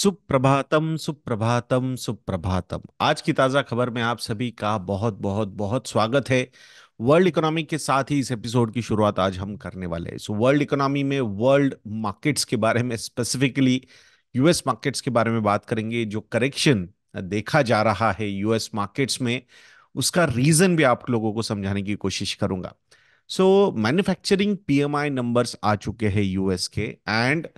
सुप्रभातम सुप्रभातम सुप्रभातम आज की ताज़ा खबर में आप सभी का बहुत बहुत बहुत स्वागत है वर्ल्ड इकोनॉमी के साथ ही इस एपिसोड की शुरुआत आज हम करने वाले हैं सो वर्ल्ड इकोनॉमी में वर्ल्ड मार्केट्स के बारे में स्पेसिफिकली यूएस मार्केट्स के बारे में बात करेंगे जो करेक्शन देखा जा रहा है यूएस मार्केट्स में उसका रीज़न भी आप लोगों को समझाने की कोशिश करूंगा सो मैन्युफैक्चरिंग पीएमआई नंबर्स आ चुके हैं यूएस के and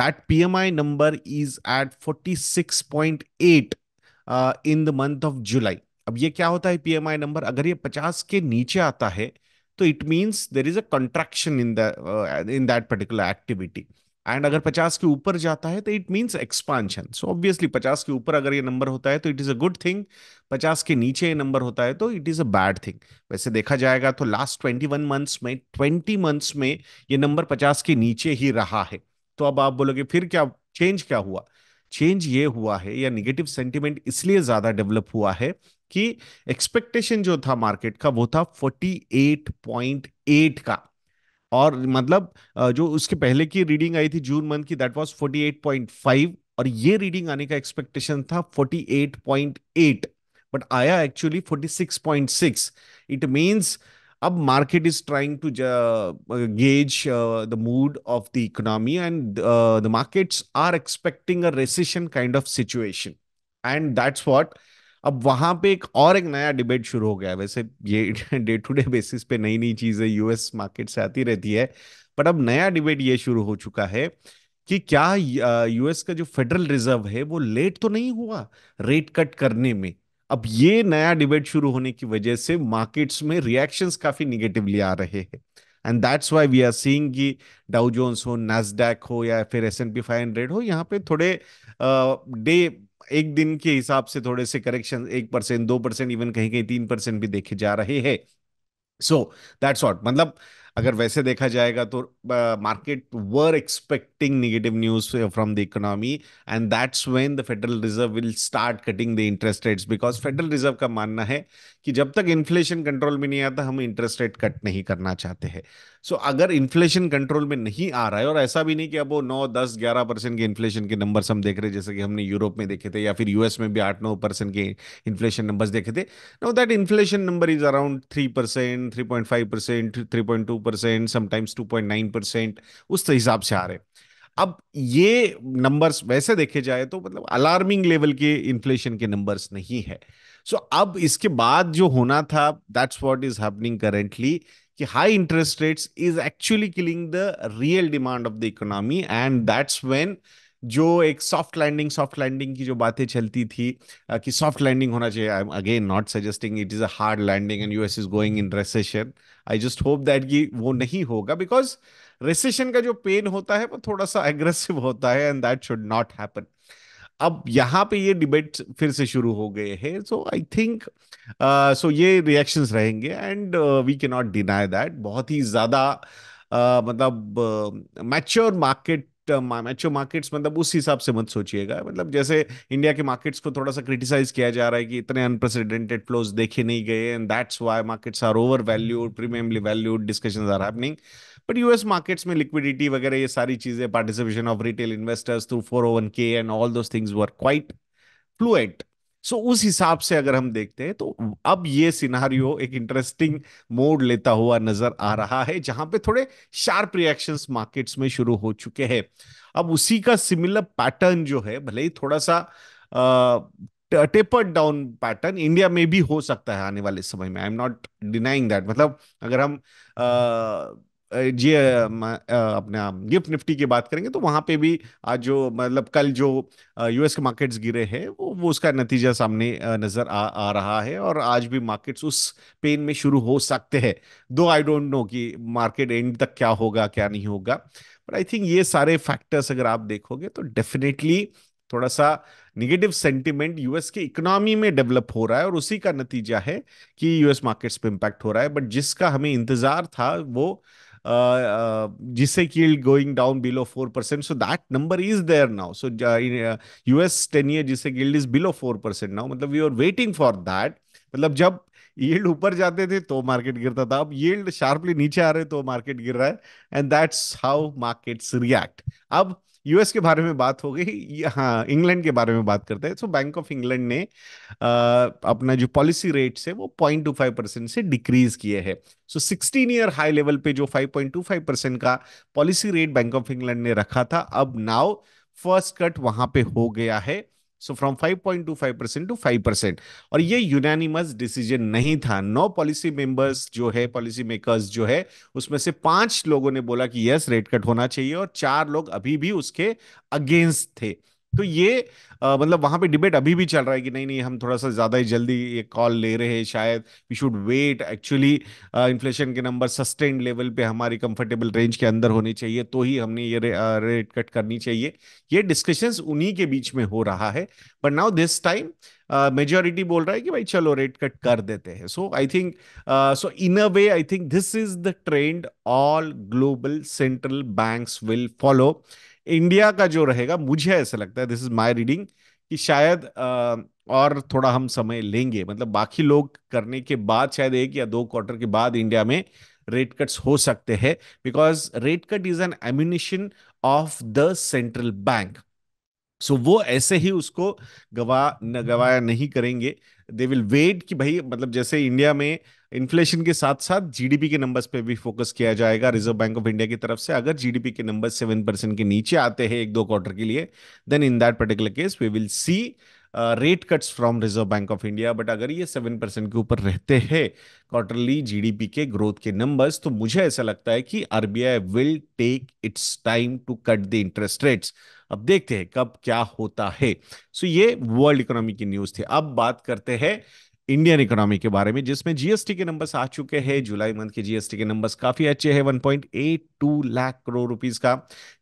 That PMI number is at 46.8 uh, in the month of July. अब ये क्या होता है PMI number? अगर ये 50 के नीचे आता है तो it means there is a contraction in the in that particular activity and अगर 50 के ऊपर जाता है तो it means expansion so obviously 50 के ऊपर अगर ये नंबर होता है तो it is a good thing 50 के नीचे ये नंबर होता है तो it is a bad thing वैसे देखा जाएगा तो लास्ट 21 मंथ्स में 20 मंथ्स में ये नंबर 50 के नीचे ही रहा है तो अब आप बोलोगे फिर क्या चेंज क्या हुआ चेंज ये हुआ है या निगेटिव सेंटिमेंट इसलिए ज्यादा डेवलप हुआ है कि एक्सपेक्टेशन जो था मार्केट का वो था 48.8 का और मतलब जो उसके पहले की रीडिंग आई थी जून मंथ की दैट वाज 48.5 और ये रीडिंग आने का एक्सपेक्टेशन था 48.8 बट आया एक्चुअली 46.6 इट मींस अब market is trying to gauge the mood of the economy and the markets are expecting a recession kind of situation and that's what अब वहां पे एक और एक नया डिबेट शुरू हो गया वैसे ये डे टू डे बेसिस पे नई नई चीजें यूएस मार्केट से आती रहती है बट अब नया डिबेट ये शुरू हो चुका है कि क्या यूएस uh, का जो फेडरल रिजर्व है वो लेट तो नहीं हुआ रेट कट करने में अब ये नया डिबेट शुरू होने की वजह से मार्केट्स में रिएक्शंस काफी निगेटिवली आ रहे हैं and that's why we are seeing कि डाउ जोन्स हो नैसडैक हो या फिर S and P five hundred हो यहाँ पे थोड़े डे एक दिन के हिसाब से थोड़े से करेक्शन एक परसेंट दो परसेंट इवन कहीं कहीं तीन परसेंट भी देखे जा रहे हैं सो दैट्स वॉट मतलब अगर वैसे देखा जाएगा तो market were expecting negative news from the economy and that's when the federal reserve will start cutting the interest rates because federal reserve का मानना है कि जब तक इन्फ्लेशन कंट्रोल में नहीं आता हम इंटरेस्ट रेट कट नहीं करना चाहते हैं सो अगर इन्फ्लेशन कंट्रोल में नहीं आ रहा है और ऐसा भी नहीं कि अब वो नौ दस ग्यारह परसेंट के इन्फ्लेशन के नंबर्स हम देख रहे हैं जैसे कि हमने यूरोप में देखे थे या फिर यूएस में भी आठ नौ परसेंट के इन्फ्लेशन नंबर्स देखे थे no that inflation number is around three percent three point five percent three point two percent sometimes two point nine percent उस तो हिसाब से आ रहे हैं अब ये नंबर्स वैसे देखे जाए तो मतलब अलार्मिंग लेवल के इन्फ्लेशन के नंबर्स नहीं है सो so, अब इसके बाद जो होना था that's what is happening currently कि high interest rates is actually killing the real demand of the economy and that's when जो एक सॉफ्ट लैंडिंग सॉफ्ट लैंडिंग की जो बातें चलती थी कि सॉफ्ट लैंडिंग होना चाहिए I am again not suggesting it is a hard landing and US is going in recession I just hope that कि वो नहीं होगा बिकॉज रेसेशन का जो पेन होता है वो थोड़ा सा एग्रेसिव होता है and that should not happen अब यहाँ पे ये डिबेट फिर से शुरू हो गए हैं सो आई थिंक सो ये रिएक्शंस रहेंगे and we can not deny that बहुत ही ज़्यादा uh, मतलब मैच्योर मार्केट मैच्योर मार्केट्स मतलब उस हिसाब से मत सोचिएगा मतलब जैसे इंडिया के मार्केट्स को थोड़ा सा क्रिटिसाइज किया जा रहा है कि इतने अनप्रेसिडेंटेड फ्लोज देखे नहीं गए and that's why markets are over valued premiumly valued discussions are happening but US markets में लिक्विडिटी वगैरह ये सारी चीजें participation of retail investors through four oh one k and all those things were quite fluent so उस हिसाब से अगर हम देखते हैं तो अब ये सिनारियो एक इंटरेस्टिंग मोड लेता हुआ नजर आ रहा है जहां पे थोड़े शार्प रिएक्शन मार्केट्स में शुरू हो चुके हैं अब उसी का सिमिलर पैटर्न जो है भले ही थोड़ा सा आ, टेपर्ड डाउन पैटर्न इंडिया में भी हो सकता है आने वाले समय में I am not denying that मतलब अगर हम आ, ये अपना गिफ्ट निफ्टी की बात करेंगे तो वहां पे भी आज जो मतलब कल जो यूएस के मार्केट्स गिरे हैं वो वो उसका नतीजा सामने नजर आ, आ रहा है और आज भी मार्केट्स उस पेन में शुरू हो सकते हैं दो आई डोंट नो कि मार्केट एंड तक क्या होगा क्या नहीं होगा बट आई थिंक ये सारे फैक्टर्स अगर आप देखोगे तो डेफिनेटली थोड़ा सा निगेटिव सेंटिमेंट यूएस की इकोनॉमी में डेवलप हो रहा है और उसी का नतीजा है कि यूएस मार्केट्स पे इम्पैक्ट हो रहा है बट जिसका हमें इंतजार था वो Uh, uh, जिससे कि going down below four percent so that number is there now so US ten year जिससे gilt is below four percent now मतलब we are waiting for that मतलब जब यील्ड ऊपर जाते थे तो मार्केट गिरता था अब यील्ड शार्पली नीचे आ रहे तो मार्केट गिर रहा है and that's how markets react अब यूएस के बारे में बात हो गई हाँ इंग्लैंड के बारे में बात करते हैं सो बैंक ऑफ इंग्लैंड ने आ, अपना जो पॉलिसी रेट है वो पॉइंट टू फाइव परसेंट से डिक्रीज किए हैं so sixteen year high level पे जो five point two five percent का policy rate bank of England ने रखा था अब नाउ फर्स्ट कट वहां पे हो गया है so from 5.25 percent to 5 percent और ये यूनानिमस डिसीजन नहीं था नौ पॉलिसी मेंबर्स जो है पॉलिसी मेकर्स जो है उसमें से पांच लोगों ने बोला कि यस रेट कट होना चाहिए और चार लोग अभी भी उसके अगेंस्ट थे तो ये आ, मतलब वहां पे डिबेट अभी भी चल रहा है कि नहीं नहीं हम थोड़ा सा ज्यादा ही जल्दी ये कॉल ले रहे हैं शायद we should wait actually inflation के नंबर सस्टेन लेवल पे हमारी कंफर्टेबल रेंज के अंदर होने चाहिए तो ही हमने ये रे, रेट कट करनी चाहिए ये डिस्कशंस उन्हीं के बीच में हो रहा है but now this time majority बोल रहा है कि भाई चलो रेट कट कर देते हैं so I think so in a way I think this is the trend all global central banks will follow India का जो रहेगा मुझे ऐसा लगता है दिस इज माई रीडिंग कि शायद आ, और थोड़ा हम समय लेंगे मतलब बाकी लोग करने के बाद शायद एक या दो क्वार्टर के बाद इंडिया में रेट कट्स हो सकते हैं because rate cut is an ammunition of the central bank so वो ऐसे ही उसको गवा न गवाया नहीं करेंगे दे विल वेट कि भाई मतलब जैसे इंडिया में इन्फ्लेशन के साथ साथ जीडीपी के नंबर्स पे भी फोकस किया जाएगा रिजर्व बैंक ऑफ इंडिया की तरफ से अगर जीडीपी के नंबर सेवन परसेंट के नीचे आते हैं एक दो क्वार्टर के लिए then in that particular case we will see rate cuts from reserve bank of India but अगर ये सेवन परसेंट के ऊपर रहते हैं क्वार्टरली जीडीपी के ग्रोथ के नंबर्स तो मुझे ऐसा लगता है कि RBI will take its time to cut the interest rates अब देखते हैं कब क्या होता है सो so ये वर्ल्ड इकोनॉमी की न्यूज थी अब बात करते हैं इंडियन इकोनॉमी के बारे में जिसमें जीएसटी के नंबर्स आ चुके हैं जुलाई मंथ के जीएसटी के नंबर्स काफी अच्छे हैं 1.82 लाख करोड़ रुपीस का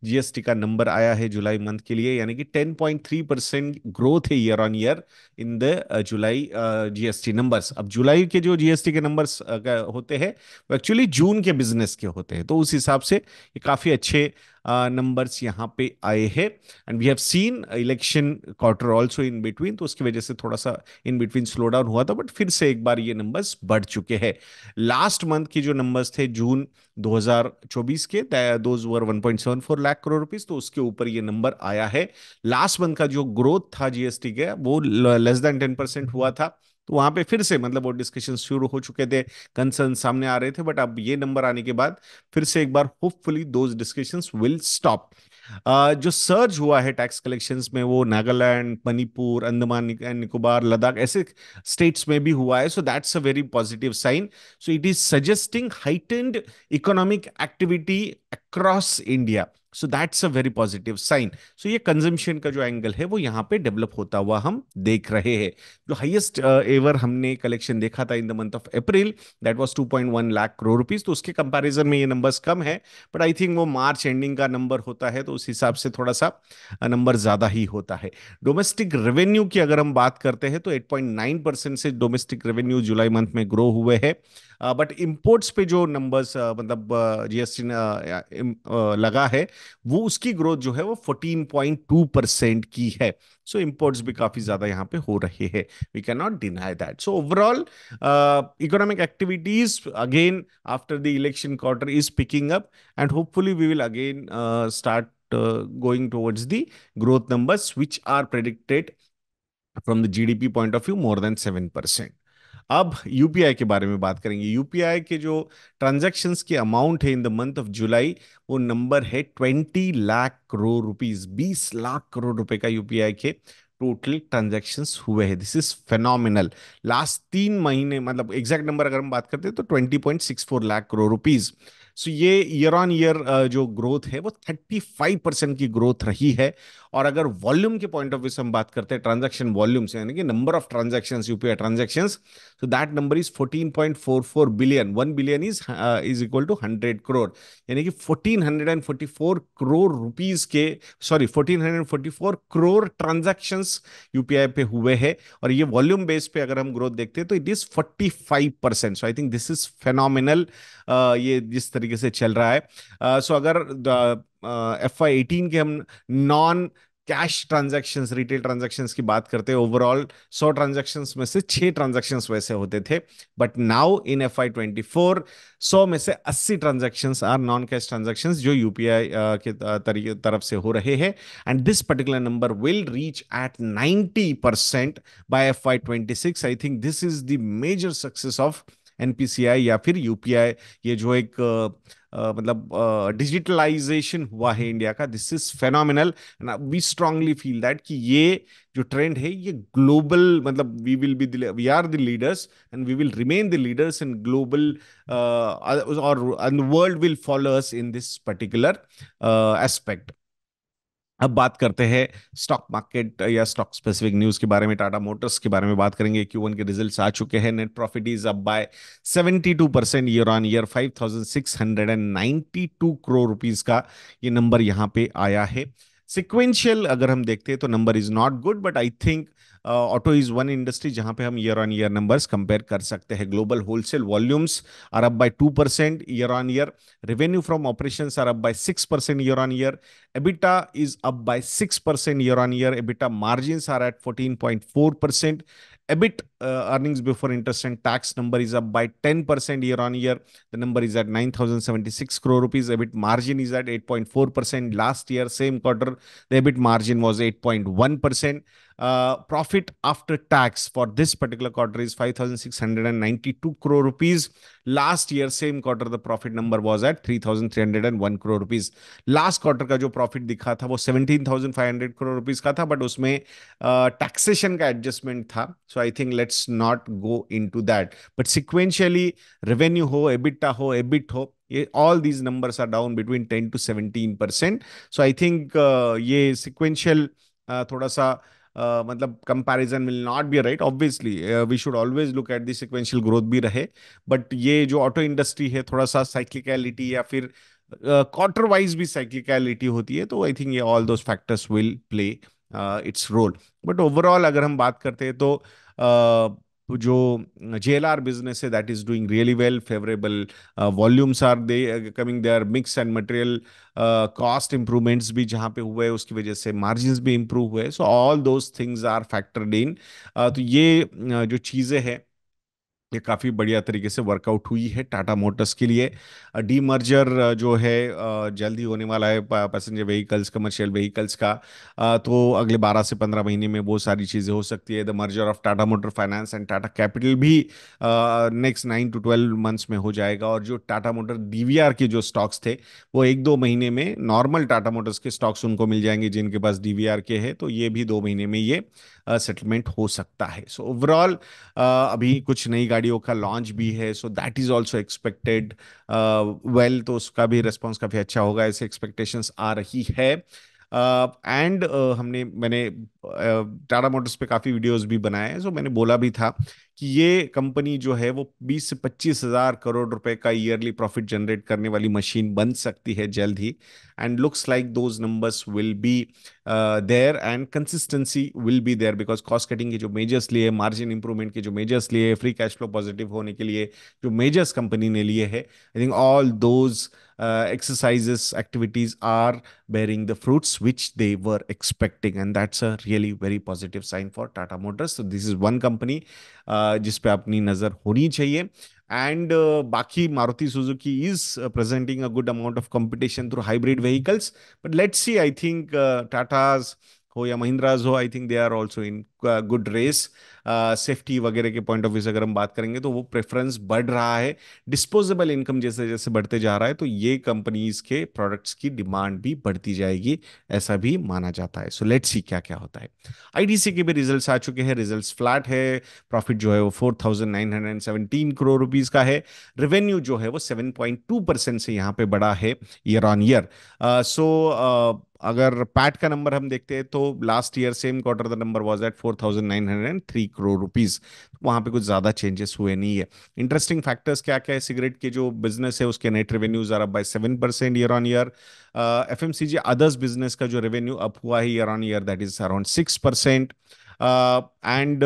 जीएसटी का नंबर आया है जुलाई मंथ के लिए यानी कि 10.3 परसेंट ग्रोथ है year on year in the July GST numbers अब जुलाई के जो जीएसटी के नंबर्स uh, होते हैं वो एक्चुअली जून के बिजनेस के होते हैं तो उस हिसाब से ये काफी अच्छे नंबर्स यहाँ पे आए हैं and we have seen election quarter also in between तो उसकी वजह से थोड़ा सा इन बिटवीन स्लो डाउन हुआ था बट फिर से एक बार ये नंबर्स बढ़ चुके हैं लास्ट मंथ के जो नंबर्स थे जून 2024 के those were 1.74 lakh crore rupees तो उसके ऊपर ये नंबर आया है लास्ट मंथ का जो ग्रोथ था जीएसटी का वो लेस देन टेन परसेंट हुआ था तो वहाँ पे फिर से मतलब वो डिस्कशन शुरू हो चुके थे कंसर्न सामने आ रहे थे बट अब ये नंबर आने के बाद फिर से एक बार hopefully those discussion will stop जो सर्ज हुआ है टैक्स कलेक्शंस में वो नागालैंड मणिपुर अंडमान एंड निकोबार लद्दाख ऐसे स्टेट्स में भी हुआ है so that's a very positive sign so it is suggesting heightened economic activity across India so that's a very positive sign so ये कंजम्पशन का जो एंगल है वो यहाँ पे डेवलप होता हुआ हम देख रहे हैं जो हाइएस्ट एवर uh, हमने कलेक्शन देखा था in the month of April that was two point one lakh crore rupees तो उसके कंपेरिजन में ये नंबर्स कम है बट आई थिंक वो मार्च एंडिंग का नंबर होता है तो उस हिसाब से थोड़ा सा नंबर uh, ज्यादा ही होता है डोमेस्टिक रेवेन्यू की अगर हम बात करते हैं तो एट पॉइंट नाइन परसेंट से डोमेस्टिक रेवेन्यू जुलाई मंथ में ग्रो हुए है बट इम्पोर्ट्स पे जो नंबर्स मतलब जीएसटी लगा है वो उसकी ग्रोथ जो है वो 14.2 परसेंट की है सो so, इम्पोर्ट्स भी काफी ज्यादा यहाँ पे हो रहे हैं we can not deny that so overall economic activities again after the election quarter is picking up and hopefully we will again start Uh, going towards the growth numbers which are predicted from the GDP point of view more than 7%. अब UPI के बारे में बात करेंगे UPI के जो transaction के amount है in the month of July वो नंबर है ट्वेंटी लाख करोड़ रुपीज बीस लाख करोड़ रुपए का यूपीआई के टोटल ट्रांजेक्शन हुए हैं दिस इज फेनोमिनल लास्ट तीन महीने मतलब एग्जैक्ट नंबर अगर हम बात करते हैं तो twenty point six four lakh crore rupees so ये ईयर ऑन ईयर जो ग्रोथ है वो थर्टी फाइव परसेंट की ग्रोथ रही है और अगर वॉल्यूम के पॉइंट ऑफ व्यू से हम बात करते हैं ट्रांजेक्शन वॉल्यूम से यानी कि number of transaction UPI transaction so that number is fourteen point four four billion one billion is is equal to hundred crore यानी कि fourteen hundred and forty four crore rupees के sorry fourteen hundred forty four crore transaction UPI पे हुए हैं और ये volume base पे अगर हम ग्रोथ देखते हैं तो it is forty five percent so I think this is phenomenal ये जिस तरीके से चल रहा है सो uh, so अगर uh, एफ आई एटीन के हम non cash transaction retail transaction की बात करते हैं ओवरऑल सौ ट्रांजेक्शन में से छह ट्रांजेक्शन वैसे होते थे but now in F Y twenty four सौ में से अस्सी transaction are non cash transaction जो यूपीआई के तरफ से हो रहे हैं and this particular number will reach at ninety percent by F Y twenty six I think this is the major success of NPCI या फिर यूपीआई ये जो एक मतलब डिजिटलाइजेशन हुआ है हम्म। इंडिया का this is phenomenal we strongly feel that कि ये जो ट्रेंड है ये ग्लोबल मतलब we will be we are the leaders and we will remain the leaders in global और world will follow us in this particular aspect अब बात करते हैं स्टॉक मार्केट या स्टॉक स्पेसिफिक न्यूज के बारे में टाटा मोटर्स के बारे में बात करेंगे क्यू वन के रिजल्ट्स आ चुके हैं net profit is up by 72 percent year on year 5692 crore rupees का ये नंबर यहाँ पे आया है सिक्वेंशियल अगर हम देखते हैं तो number is not good but I think auto is one industry जहां पे हम year on year numbers compare कर सकते हैं global wholesale volumes are up by two percent year on year revenue from operation are up by six percent year on year EBITDA is up by six percent year on year EBITDA margin are at fourteen point four percent EBIT uh, earnings before interest and tax number is up by 10% year on year. The number is at 9,076 crore rupees. EBIT margin is at 8.4%. Last year, same quarter, the EBIT margin was 8.1%. Uh, profit after tax for this particular quarter is 5,692 crore rupees. Last year, same quarter, the profit number was at 3,301 crore rupees. Last quarter ka profit dikha tha, wo 17,500 crore rupees ka tha, but usme uh, taxation adjustment tha. So I think let's not go into that. But sequentially, revenue ho, EBITDA ho, EBIT all these numbers are down between 10 to 17%. So I think uh, sequential uh, thoda sa... मतलब comparison will not be right obviously we should always look at the sequential growth भी रहे but ये जो auto industry है थोड़ा सा साइक्लिकलिटी या फिर क्वार्टर uh, वाइज भी साइक्लिकलिटी होती है तो आई थिंक ये all those factors will play its role but overall अगर हम बात करते हैं तो uh, तो जो जे एल आर बिजनेस है that is doing really well favourable volumes are they coming there mix and material cost improvements भी जहाँ पे हुए उसकी वजह से मार्जिन भी इम्प्रूव हुए so all those things are factored in तो ये uh, जो चीज़ें हैं ये काफ़ी बढ़िया तरीके से वर्कआउट हुई है टाटा मोटर्स के लिए डी मर्जर जो है जल्दी होने वाला है पैसेंजर व्हीकल्स कमर्शियल व्हीकल्स का तो अगले 12 से 15 महीने में वो सारी चीज़ें हो सकती है the merger of Tata motor finance and Tata capital भी next nine to twelve months में हो जाएगा और जो टाटा मोटर डी के जो स्टॉक्स थे वो एक दो महीने में नॉर्मल टाटा मोटर्स के स्टॉक्स उनको मिल जाएंगे जिनके पास डी के है तो ये भी दो महीने में ये सेटलमेंट हो सकता है सो ओवरऑल अभी कुछ नई गाड़ियों का लॉन्च भी है so that is also expected well तो उसका भी रिस्पॉन्स काफ़ी अच्छा होगा ऐसे एक्सपेक्टेशंस आ रही है एंड uh, uh, हमने मैंने टाटा मोटर्स पे काफ़ी वीडियोस भी बनाए हैं सो मैंने बोला भी था कि ये कंपनी जो है वो 20 से पच्चीस हज़ार करोड़ रुपए का ईयरली प्रॉफिट जनरेट करने वाली मशीन बन सकती है जल्द ही and looks like those numbers will be there and consistency will be there because cost cutting के जो मेजर्स लिए मार्जिन इंप्रूवमेंट के जो मेजर्स लिए फ्री कैश फ्लो पॉजिटिव होने के लिए जो मेजर्स कंपनी ने लिए है I think all those exercises activities are bearing the fruits which they were expecting and that's a really very positive sign for Tata motors So this is one company जिस पे अपनी नज़र होनी चाहिए एंड uh, बाकी Maruti Suzuki is presenting a good amount of competition through hybrid vehicles but let's see I think Tatas हो या महिंद्राज हो I think they are also in good race safety वगैरह के पॉइंट ऑफ व्यू से अगर हम बात करेंगे तो वो प्रेफरेंस बढ़ रहा है डिस्पोजेबल इनकम जैसे जैसे बढ़ते जा रहा है तो ये कंपनीज के प्रोडक्ट्स की डिमांड भी बढ़ती जाएगी ऐसा भी माना जाता है सो लेट्स सी क्या क्या होता है आईडीसी के भी रिजल्ट्स आ चुके हैं रिजल्ट फ्लैट है प्रॉफिट जो है वो फोर करोड़ रुपीज का है रेवेन्यू जो है वो सेवन परसेंट से यहाँ पे बढ़ा है ईयर ऑन ईयर सो अगर पैट का नंबर हम देखते हैं तो last year same quarter the number was at four crore rupees वहां पे कुछ ज्यादा चेंजेस हुए नहीं है इंटरेस्टिंग फैक्टर्स क्या क्या है सिगरेट के जो बिजनेस है उसके net revenue are up by seven percent year on year F M others business का जो रेवेन्यू अप हुआ है year on year that is around six percent and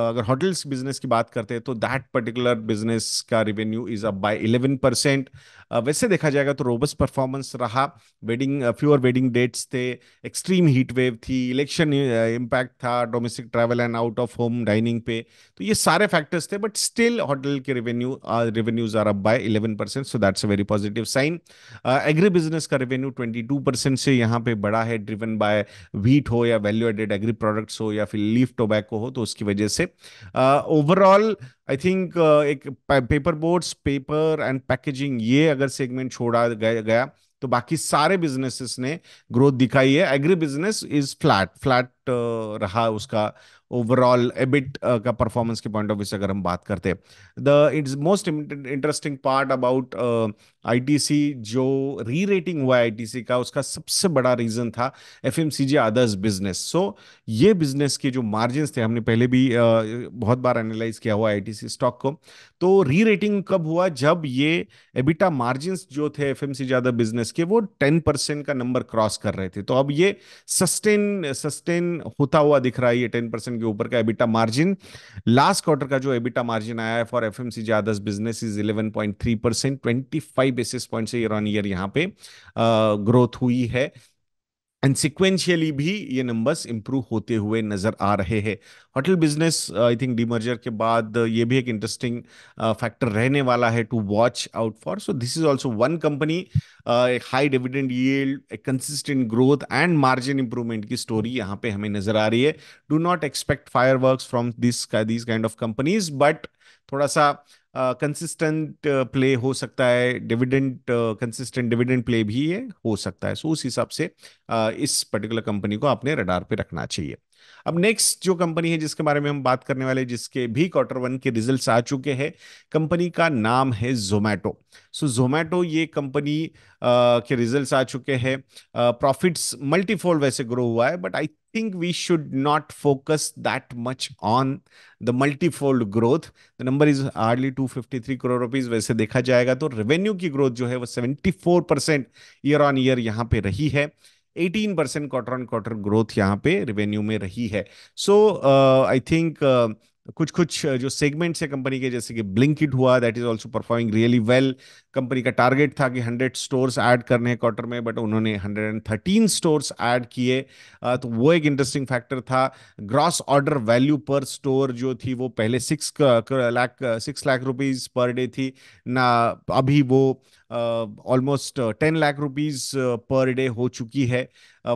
अगर होटल्स बिजनेस की बात करते हैं तो दैट पर्टिकुलर बिजनेस का revenue is up by eleven percent वैसे देखा जाएगा तो रोबस्ट परफॉर्मेंस रहा वेडिंग फ्यूअर वेडिंग डेट्स थे एक्सट्रीम हीट वेव थी इलेक्शन इम्पैक्ट था domestic travel and out of home dining पे तो ये सारे फैक्टर्स थे बट स्टिल होटल के revenue revenues are up by eleven percent so that's a very positive sign agri business का revenue twenty two percent से यहाँ पे बड़ा है ड्रिवन बाय व्हीट हो या वैल्यू एडेड एग्री प्रोडक्ट्स हो या फिर लीफ टोबैको हो तो उसकी वजह से overall uh, I think uh, एक paper boards paper and packaging ये अगर सेगमेंट छोड़ा गया, गया तो बाकी सारे बिजनेसेस ने ग्रोथ दिखाई है agri business is flat flat रहा उसका ओवरऑल एबिट uh, का परफॉर्मेंस के पॉइंट ऑफ व्यू से अगर हम बात करते हैं the it's most interesting part about ITC जो री रेटिंग हुआ आईटीसी का उसका सबसे बड़ा रीजन था एफ अदर्स बिजनेस सो ये बिजनेस के जो मार्जिन थे हमने पहले भी बहुत बार एनालाइज किया हुआ आईटीसी स्टॉक को तो री रेटिंग कब हुआ जब ये एबिटा मार्जिन जो थे एफएमसीजी अदर बिजनेस के वो टेन परसेंट का नंबर क्रॉस कर रहे थे तो अब ये सस्टेन सस्टेन होता हुआ दिख रहा है ये टेन परसेंट के ऊपर का एबिटा मार्जिन लास्ट क्वार्टर का जो एबिटा मार्जिन आया है for F M C business is eleven point three percent twenty five five basis point से ईयर ऑन ईयर यहाँ पे ग्रोथ हुई है एंड सिक्वेंशियली भी ये नंबर्स इंप्रूव होते हुए नज़र आ रहे हैं hotel business I think demerger के बाद ये भी एक इंटरेस्टिंग फैक्टर uh, रहने वाला है to watch out for so this is also one company एक high dividend yield consistent growth and margin improvement की स्टोरी यहाँ पे हमें नज़र आ रही है do not expect firework from this these kind of companies but थोड़ा सा कंसिस्टेंट प्ले हो सकता है डिविडेंट कंसिस्टेंट डिविडेंट प्ले भी ये हो सकता है सो so, उस हिसाब से uh, इस पर्टिकुलर कंपनी को अपने रडार पे रखना चाहिए अब नेक्स्ट जो कंपनी है जिसके बारे में हम बात करने वाले जिसके भी क्वार्टर वन के रिजल्ट्स आ चुके हैं कंपनी का नाम है जोमैटो सो जोमैटो ये कंपनी uh, के रिजल्ट्स आ चुके हैं प्रॉफिट्स मल्टीफोल्ड वैसे ग्रो हुआ है but I think we should not focus that much on the multifold growth. The number is hardly 253 crore rupees वैसे देखा जाएगा तो रेवेन्यू की ग्रोथ जो है वो 74 परसेंट ईयर ऑन ईयर यहाँ पे रही है 18 percent quarter on quarter growth यहाँ पे रेवेन्यू में रही है सो आई थिंक कुछ कुछ जो सेगमेंट्स है कंपनी के जैसे कि ब्लिंकिट हुआ that is also performing really well company का टारगेट था कि 100 स्टोर्स ऐड करने हैं क्वार्टर में बट उन्होंने 113 स्टोर्स ऐड किए तो वो एक इंटरेस्टिंग फैक्टर था gross order value per store जो थी वो पहले six lakh six lakh rupees per day थी ना अभी वो almost ten lakh rupees per day हो चुकी है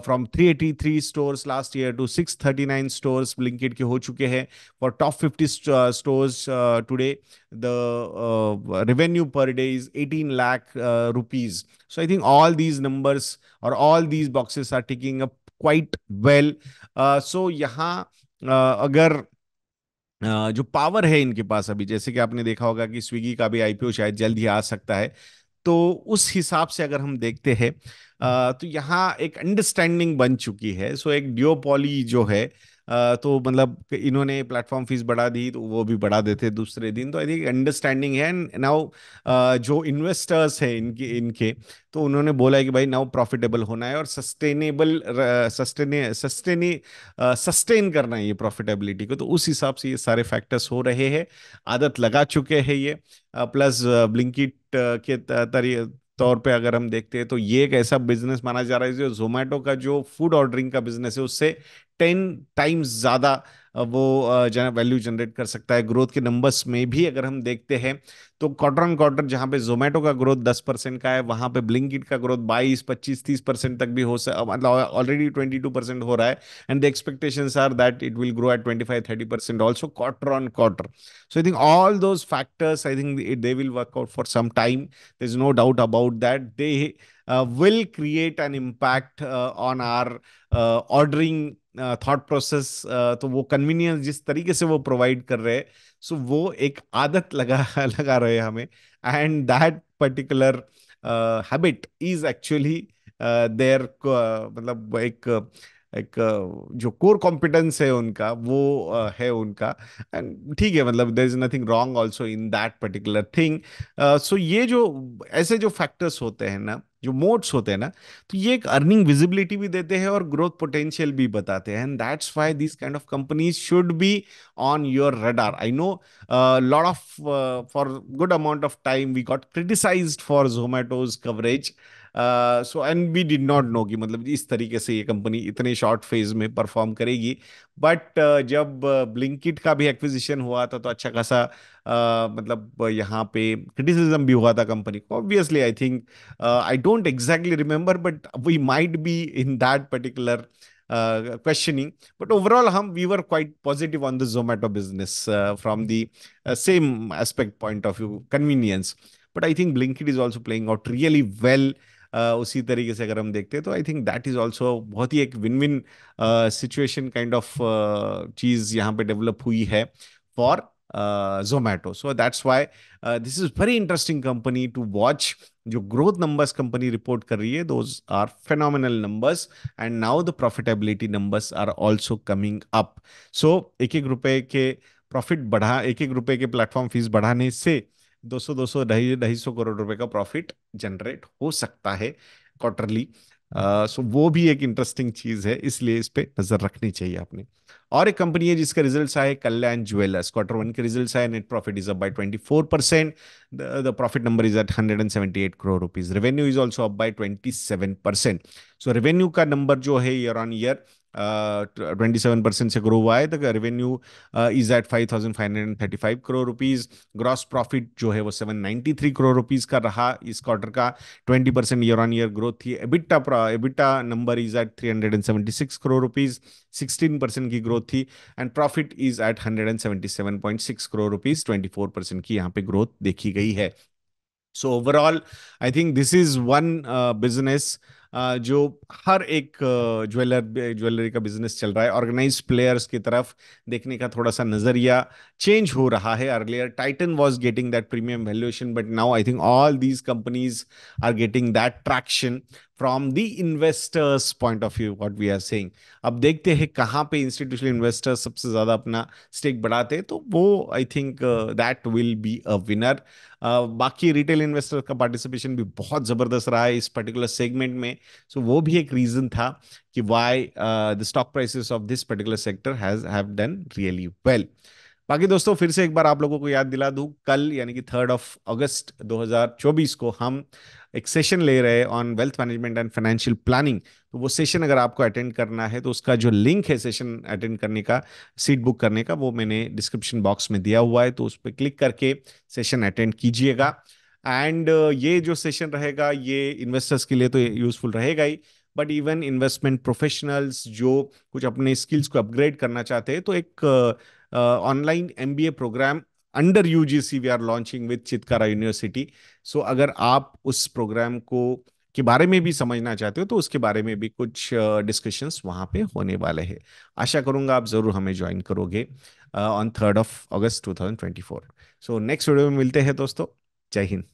from three eighty three stores last year to six thirty nine stores Blinkit के हो चुके हैं for top fifty stores today the revenue per day is eighteen lakh rupees so I think all these numbers और all these boxes are taking up quite well so यहाँ uh, अगर uh, जो power है इनके पास अभी जैसे कि आपने देखा होगा कि स्विगी का भी आईपीओ शायद जल्द ही आ सकता है तो उस हिसाब से अगर हम देखते हैं तो यहाँ एक अंडरस्टैंडिंग बन चुकी है सो एक डियोपॉली जो है तो मतलब इन्होंने प्लेटफॉर्म फीस बढ़ा दी तो वो भी बढ़ा देते दूसरे दिन तो आई थिंक अंडरस्टैंडिंग है एंड नाउ जो इन्वेस्टर्स हैं इनके इनके तो उन्होंने बोला है कि भाई नाउ प्रॉफिटेबल होना है और सस्टेनेबल सस्टेने सस्टेने सस्टेन करना है ये प्रॉफिटेबिलिटी को तो उस हिसाब से ये सारे फैक्टर्स हो रहे हैं आदत लगा चुके हैं ये प्लस ब्लिंकिट Uh, के तौर पे अगर हम देखते हैं तो ये एक ऐसा बिजनेस माना जा रहा है जो जोमेटो का जो फूड ऑर्डरिंग का बिजनेस है उससे टेन टाइम्स ज्यादा वो वैल्यू जनरेट कर सकता है ग्रोथ के नंबर्स में भी अगर हम देखते हैं तो क्वार्टर ऑन क्वार्टर जहाँ पे जोमेटो का ग्रोथ दस परसेंट का है वहाँ पे ब्लिंक का ग्रोथ बाईस पच्चीस तीस परसेंट तक भी हो सकता मतलब ऑलरेडी ट्वेंटी टू परसेंट हो रहा है and the expectations are that it will grow at twenty five thirty percent also quarter on quarter so I think all those factors I think they will work out for some time there is no doubt about that they will create an impact uh, on our uh, ordering thought process तो वो convenience जिस तरीके से वो provide कर रहे हैं सो वो एक आदत लगा लगा रहे हैं हमें and that particular habit is actually there मतलब एक एक जो कोर कॉम्पिटेंस है उनका वो है उनका एंड ठीक है मतलब there is nothing wrong also in that particular thing so ये जो ऐसे जो फैक्टर्स होते हैं ना जो मोड्स होते हैं ना तो ये एक अर्निंग विजिबिलिटी भी देते हैं और ग्रोथ पोटेंशियल भी बताते हैं and that's why this kind of companies should be on your radar I know lot of for good amount of time we got criticize for Zomato's coverage so and we did not know कि मतलब इस तरीके से ये कंपनी इतने short phase में perform करेगी बट uh, जब ब्लिंकिट uh, का भी एक्विजिशन हुआ था तो अच्छा खासा मतलब यहाँ पे क्रिटिसिजम भी हुआ था कंपनी को obviously I think I don't exactly remember but we might be in that particular questioning but overall हम we were quite positive on the Zomato business from the same aspect point of view convenience but I think Blinkit is also playing out really well उसी तरीके से अगर हम देखते हैं तो I think that is also बहुत ही एक win win situation kind of चीज यहाँ पे डेवलप हुई है for Uh, Zomato. So that's why uh, this is very interesting company to watch. जो ग्रोथ नंबर्स कंपनी रिपोर्ट कर रही है those are phenomenal numbers and now the profitability numbers are also coming up so एक एक रुपए के profit बढ़ा एक एक रुपए के प्लेटफॉर्म फीस बढ़ाने से 200 200 ढाई ढाई सौ करोड़ रुपए का प्रॉफिट जनरेट हो सकता है क्वार्टरली सो वो भी एक इंटरेस्टिंग चीज़ है इसलिए इस पर नज़र रखनी चाहिए आपने और एक कंपनी है जिसका रिजल्ट्स आए कल्याण ज्वेलर्स क्वार्टर वन के रिजल्ट्स आए net profit is up by 24 percent the profit number is at 178 crore rupees revenue is also up by 27 percent so revenue का नंबर जो है year on year twenty seven percent से grow हुआ है तो revenue is at five thousand five hundred thirty five crore rupees gross profit जो है वो seven ninety three crore rupees का रहा इस क्वार्टर का twenty percent year on year growth थी EBITDA EBITDA number is at three hundred and seventy six crore rupees sixteen percent की growth थी and profit is at hundred and seventy seven point six crore rupees twenty four percent की यहाँ पे growth देखी गई है So overall, I think this is one uh, business जो हर एक ज्वेलर ज्वेलरी का बिजनेस चल रहा है ऑर्गेनाइज प्लेयर्स की तरफ देखने का थोड़ा सा नजरिया चेंज हो रहा है earlier Titan was getting that premium valuation but now I think all these companies are getting that traction from the investors point of view what we are seeing अब देखते हैं कहाँ पे इंस्टीट्यूशनल इन्वेस्टर्स सबसे ज़्यादा अपना स्टेक बढ़ाते हैं तो वो I think that will be a winner बाकी रिटेल इन्वेस्टर का पार्टिसिपेशन भी बहुत ज़बरदस्त रहा है इस पर्टिकुलर सेगमेंट में सो so, वो भी एक रीज़न था कि why the stock prices of this particular sector has have done really well बाकी दोस्तों फिर से एक बार आप लोगों को याद दिला दूं कल यानी कि थर्ड ऑफ अगस्त 2024 को हम एक सेशन ले रहे हैं on wealth management and financial planning तो वो सेशन अगर आपको अटेंड करना है तो उसका जो लिंक है सेशन अटेंड करने का सीट बुक करने का वो मैंने डिस्क्रिप्शन बॉक्स में दिया हुआ है तो उस पर क्लिक करके सेशन अटेंड कीजिएगा एंड uh, ये जो सेशन रहेगा ये इन्वेस्टर्स के लिए तो यूजफुल रहेगा ही बट इवन इन्वेस्टमेंट प्रोफेशनल्स जो कुछ अपने स्किल्स को अपग्रेड करना चाहते हैं तो एक online M program under U G C we are launching with Chitkara University so अगर आप उस प्रोग्राम को के बारे में भी समझना चाहते हो तो उसके बारे में भी कुछ डिस्कशंस वहाँ पे होने वाले हैं आशा करूँगा आप ज़रूर हमें ज्वाइन करोगे on third of August two thousand twenty four so next video में मिलते हैं दोस्तों जय हिंद